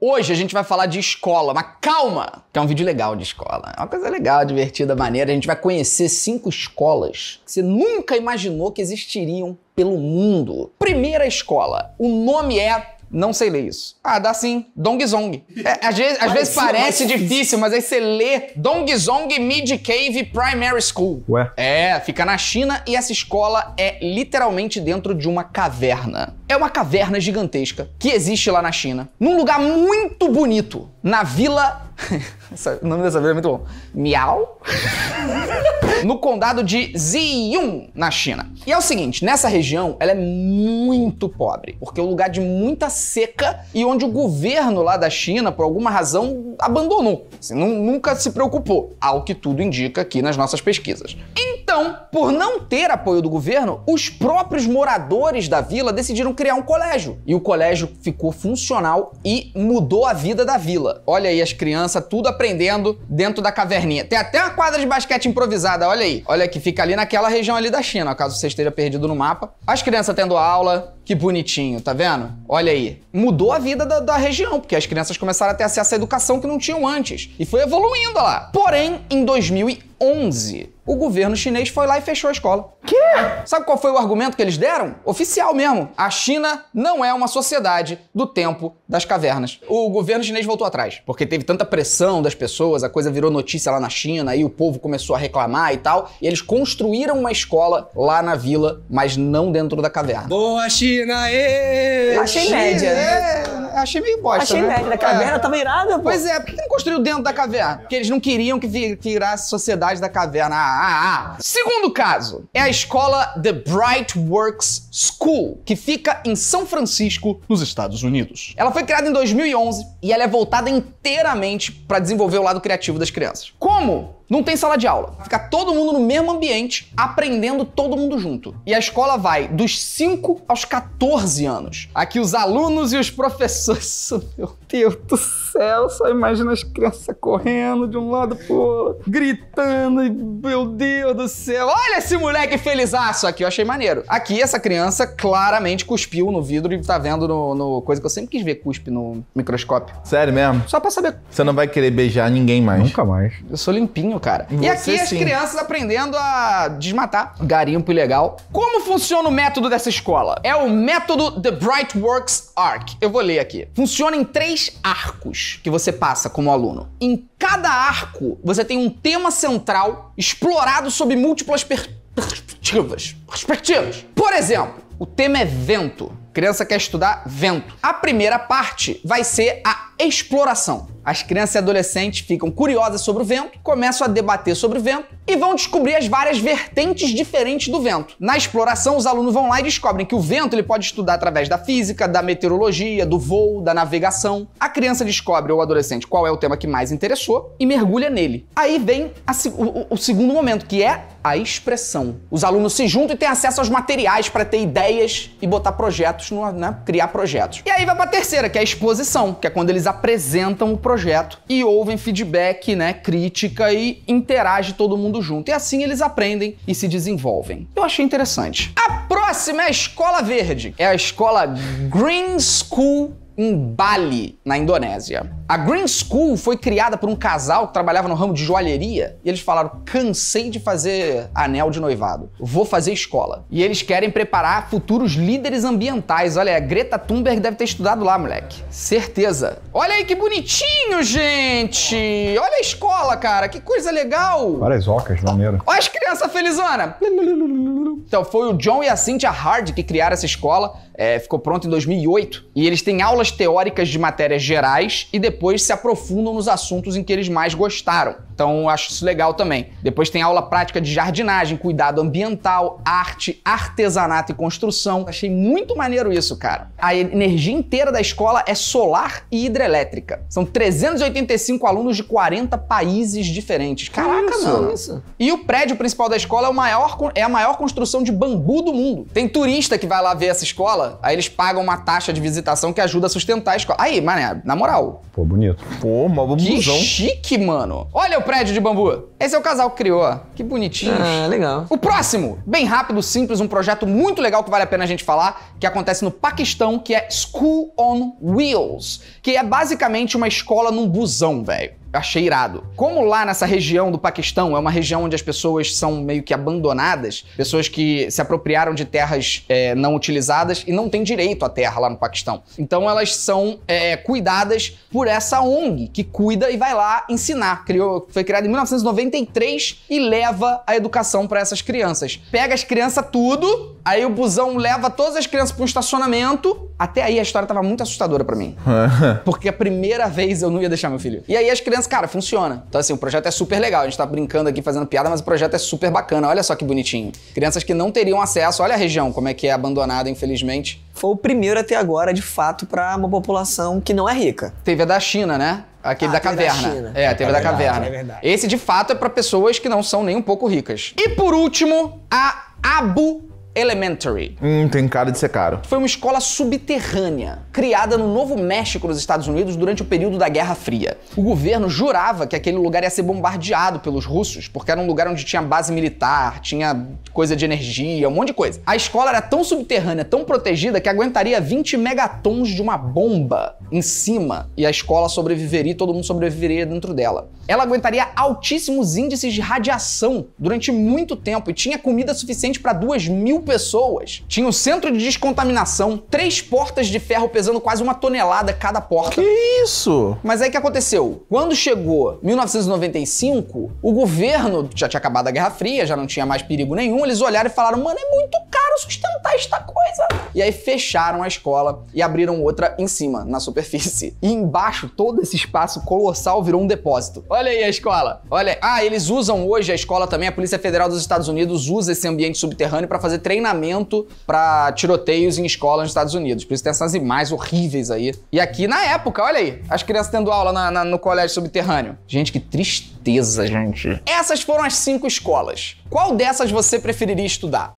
Hoje a gente vai falar de escola, mas calma, que é um vídeo legal de escola. É uma coisa legal, divertida, maneira. A gente vai conhecer cinco escolas que você nunca imaginou que existiriam pelo mundo. Primeira escola, o nome é não sei ler isso. Ah, dá sim. Dongzong. É, às vezes, às vezes parece é difícil, difícil, mas aí você lê Dongzong Mid Cave Primary School. Ué? É, fica na China e essa escola é literalmente dentro de uma caverna. É uma caverna gigantesca que existe lá na China, num lugar muito bonito, na Vila o nome dessa vila é muito bom. Miau. no condado de Ziyun, na China. E é o seguinte, nessa região ela é muito pobre, porque é um lugar de muita seca e onde o governo lá da China, por alguma razão, abandonou. Assim, nunca se preocupou, ao que tudo indica aqui nas nossas pesquisas. Então, por não ter apoio do governo, os próprios moradores da vila decidiram criar um colégio. E o colégio ficou funcional e mudou a vida da vila. Olha aí as crianças criança tudo aprendendo dentro da caverninha. Tem até uma quadra de basquete improvisada, olha aí. Olha que fica ali naquela região ali da China, caso você esteja perdido no mapa. As crianças tendo aula, que bonitinho, tá vendo? Olha aí. Mudou a vida da, da região, porque as crianças começaram a ter acesso à educação que não tinham antes. E foi evoluindo lá. Porém, em 2011, o governo chinês foi lá e fechou a escola. Quê? Sabe qual foi o argumento que eles deram? Oficial mesmo. A China não é uma sociedade do tempo das cavernas. O governo chinês voltou atrás, porque teve tanta pressão das pessoas, a coisa virou notícia lá na China, aí o povo começou a reclamar e tal, e eles construíram uma escola lá na vila, mas não dentro da caverna. Boa China! Ê! Achei China, média. Ê! achei meio bosta. Achei né? da caverna é. tava irada, pô. Pois é, por que, que não construiu dentro da caverna? Porque eles não queriam que virasse sociedade da caverna. Ah, ah, ah. Segundo caso, é a escola The Bright Works School, que fica em São Francisco, nos Estados Unidos. Ela foi criada em 2011 e ela é voltada inteiramente para desenvolver o lado criativo das crianças. Como não tem sala de aula. Fica todo mundo no mesmo ambiente, aprendendo todo mundo junto. E a escola vai dos 5 aos 14 anos. Aqui os alunos e os professores. Meu Deus do céu céu, só imagina as crianças correndo de um lado pro outro, gritando, meu Deus do céu, olha esse moleque felizaço aqui, eu achei maneiro. Aqui, essa criança claramente cuspiu no vidro e tá vendo no, no coisa que eu sempre quis ver cuspe no microscópio. Sério mesmo? Só pra saber. Você não vai querer beijar ninguém mais. Nunca mais. Eu sou limpinho, cara. Você e aqui as crianças aprendendo a desmatar garimpo ilegal. Como funciona o método dessa escola? É o método The Brightworks Arc. Eu vou ler aqui. Funciona em três arcos que você passa como aluno. Em cada arco, você tem um tema central explorado sob múltiplas per perspectivas. Perspectivas. Por exemplo, o tema é vento. A criança quer estudar vento. A primeira parte vai ser a exploração. As crianças e adolescentes ficam curiosas sobre o vento, começam a debater sobre o vento e vão descobrir as várias vertentes diferentes do vento. Na exploração, os alunos vão lá e descobrem que o vento ele pode estudar através da física, da meteorologia, do voo, da navegação. A criança descobre, ou o adolescente, qual é o tema que mais interessou e mergulha nele. Aí vem a, o, o segundo momento, que é a expressão. Os alunos se juntam e têm acesso aos materiais para ter ideias e botar projetos, no, né? criar projetos. E aí vai para a terceira, que é a exposição, que é quando eles apresentam o projeto projeto e ouvem feedback, né, crítica e interage todo mundo junto. E assim eles aprendem e se desenvolvem. Eu achei interessante. A próxima é a Escola Verde. É a escola Green School em Bali, na Indonésia. A Green School foi criada por um casal que trabalhava no ramo de joalheria e eles falaram: cansei de fazer anel de noivado, vou fazer escola. E eles querem preparar futuros líderes ambientais. Olha, a Greta Thunberg deve ter estudado lá, moleque. Certeza. Olha aí que bonitinho, gente! Olha a escola, cara, que coisa legal! Várias ocas, maneiro. Olha as crianças felizona! Então foi o John e a Cynthia Hard que criaram essa escola, é, ficou pronto em 2008. E eles têm aulas teóricas de matérias gerais e depois se aprofundam nos assuntos em que eles mais gostaram. Então acho isso legal também. Depois tem aula prática de jardinagem, cuidado ambiental, arte, artesanato e construção. Achei muito maneiro isso, cara. A energia inteira da escola é solar e hidrelétrica. São 385 alunos de 40 países diferentes. Caraca, isso, mano. Isso. E o prédio principal da escola é, maior, é a maior construção de bambu do mundo. Tem turista que vai lá ver essa escola, aí eles pagam uma taxa de visitação que ajuda a sustentar a escola. Aí, mané, na moral. Pô, bonito. Pô, mó Que chique, mano. Olha, eu prédio de bambu. Esse é o casal que criou, ó. Que bonitinho. Ah, legal. O próximo, bem rápido, simples, um projeto muito legal que vale a pena a gente falar, que acontece no Paquistão, que é School on Wheels, que é basicamente uma escola num busão, velho achei irado. Como lá nessa região do Paquistão é uma região onde as pessoas são meio que abandonadas, pessoas que se apropriaram de terras é, não utilizadas e não têm direito à terra lá no Paquistão. Então elas são é, cuidadas por essa ONG que cuida e vai lá ensinar. Criou, foi criada em 1993 e leva a educação para essas crianças. Pega as crianças tudo, aí o busão leva todas as crianças para um estacionamento. Até aí a história tava muito assustadora para mim. porque a primeira vez eu não ia deixar meu filho. E aí as crianças cara, funciona. Então, assim, o projeto é super legal. A gente tá brincando aqui, fazendo piada, mas o projeto é super bacana. Olha só que bonitinho. Crianças que não teriam acesso, olha a região, como é que é abandonada, infelizmente. Foi o primeiro até agora, de fato, para uma população que não é rica. Teve a da China, né? Aquele ah, da caverna. É, da é, teve é da caverna. É verdade. Esse, de fato, é para pessoas que não são nem um pouco ricas. E por último, a Abu Elementary. Hum, tem cara de ser caro. Foi uma escola subterrânea, criada no Novo México, nos Estados Unidos, durante o período da Guerra Fria. O governo jurava que aquele lugar ia ser bombardeado pelos russos, porque era um lugar onde tinha base militar, tinha coisa de energia, um monte de coisa. A escola era tão subterrânea, tão protegida, que aguentaria 20 megatons de uma bomba em cima e a escola sobreviveria e todo mundo sobreviveria dentro dela ela aguentaria altíssimos índices de radiação durante muito tempo e tinha comida suficiente para duas mil pessoas. Tinha um centro de descontaminação, três portas de ferro pesando quase uma tonelada cada porta. Que isso? Mas aí que aconteceu? Quando chegou 1995, o governo já tinha acabado a Guerra Fria, já não tinha mais perigo nenhum, eles olharam e falaram: mano, é muito caro sustentar esta coisa. E aí fecharam a escola e abriram outra em cima, na superfície. E embaixo, todo esse espaço colossal virou um depósito. Olha aí a escola. Olha, ah, eles usam hoje a escola também, a Polícia Federal dos Estados Unidos usa esse ambiente subterrâneo para fazer treinamento para tiroteios em escolas nos Estados Unidos. Por isso tem essas imagens horríveis aí. E aqui na época, olha aí, as crianças tendo aula na, na, no colégio subterrâneo. Gente, que tristeza, gente. Essas foram as cinco escolas. Qual dessas você preferiria estudar?